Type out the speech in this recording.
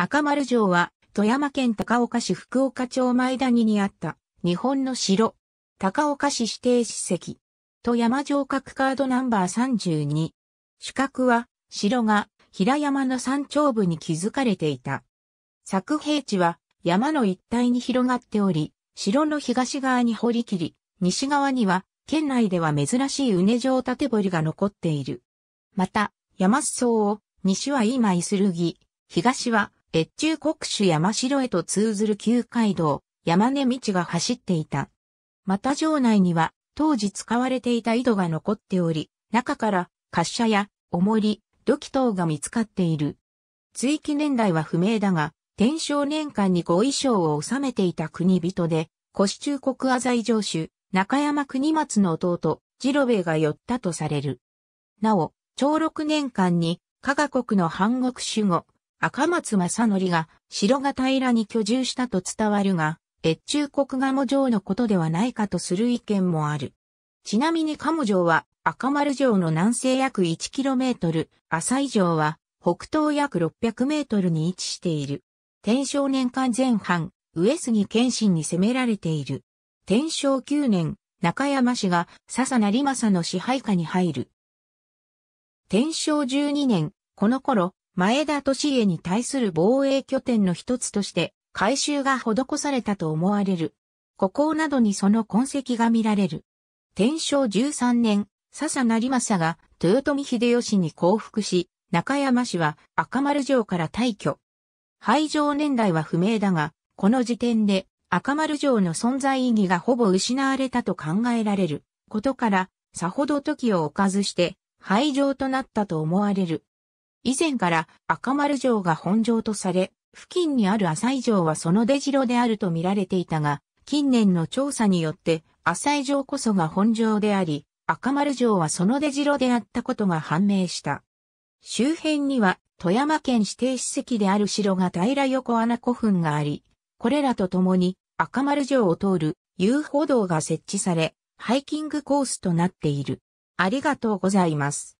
赤丸城は、富山県高岡市福岡町前谷にあった、日本の城。高岡市指定史跡。富山城閣カードナンバー32。主角は、城が平山の山頂部に築かれていた。作平地は山の一帯に広がっており、城の東側に掘り切、り、西側には、県内では珍しい畝城状縦堀が残っている。また、山裾を、西は今いするぎ、東は、越中国主山城へと通ずる旧街道、山根道が走っていた。また城内には、当時使われていた井戸が残っており、中から、滑車や、重り、土器等が見つかっている。追記年代は不明だが、天正年間にご衣装を収めていた国人で、古市中国浅井城主、中山国松の弟、ジロベ衛が寄ったとされる。なお、長六年間に、加賀国の半国守護、赤松正則が城が平らに居住したと伝わるが、越中国賀茂城のことではないかとする意見もある。ちなみに賀茂城は赤丸城の南西約 1km、浅井城は北東約 600m に位置している。天正年間前半、上杉謙信に攻められている。天正9年、中山氏が笹成政の支配下に入る。天正12年、この頃、前田利家に対する防衛拠点の一つとして改修が施されたと思われる。孤高などにその痕跡が見られる。天正13年、笹成政が豊臣秀吉に降伏し、中山氏は赤丸城から退去。廃城年代は不明だが、この時点で赤丸城の存在意義がほぼ失われたと考えられることから、さほど時を置かずして廃城となったと思われる。以前から赤丸城が本城とされ、付近にある浅井城はその出城であると見られていたが、近年の調査によって浅井城こそが本城であり、赤丸城はその出城であったことが判明した。周辺には富山県指定史跡である城が平横穴古墳があり、これらとともに赤丸城を通る遊歩道が設置され、ハイキングコースとなっている。ありがとうございます。